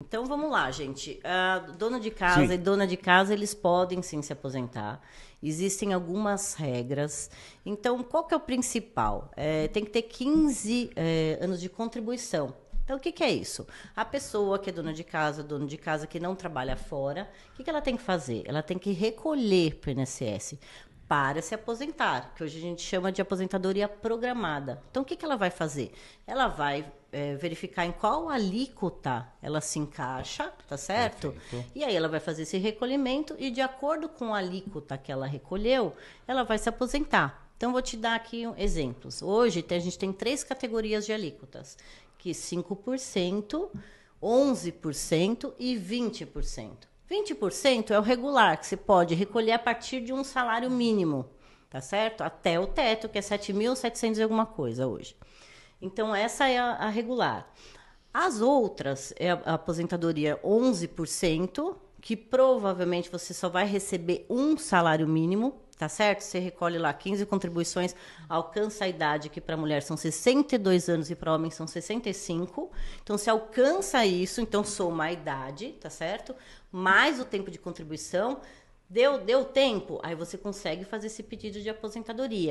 Então vamos lá, gente. Ah, dona de casa sim. e dona de casa, eles podem sim se aposentar. Existem algumas regras. Então, qual que é o principal? É, tem que ter 15 é, anos de contribuição. Então, o que, que, é isso? A pessoa que é dona de casa, dono de casa que não trabalha fora, o que, que ela tem que fazer? Ela tem que recolher para o INSS para se aposentar, que hoje a gente chama de aposentadoria programada. Então, o que, que ela vai fazer? Ela vai é, verificar em qual alíquota ela se encaixa, tá certo? Perfeito. E aí ela vai fazer esse recolhimento e, de acordo com a alíquota que ela recolheu, ela vai se aposentar. Então, vou te dar aqui exemplos. Hoje, a gente tem três categorias de alíquotas, que 5%, 11% e 20%. 20% é o regular, que se pode recolher a partir de um salário mínimo, tá certo? Até o teto, que é 7.700 e alguma coisa hoje. Então, essa é a, a regular. As outras é a, a aposentadoria 11%, que provavelmente você só vai receber um salário mínimo tá certo? Você recolhe lá 15 contribuições, alcança a idade que para mulher são 62 anos e para homem são 65. Então se alcança isso, então soma a idade, tá certo? Mais o tempo de contribuição. Deu, deu tempo? Aí você consegue fazer esse pedido de aposentadoria.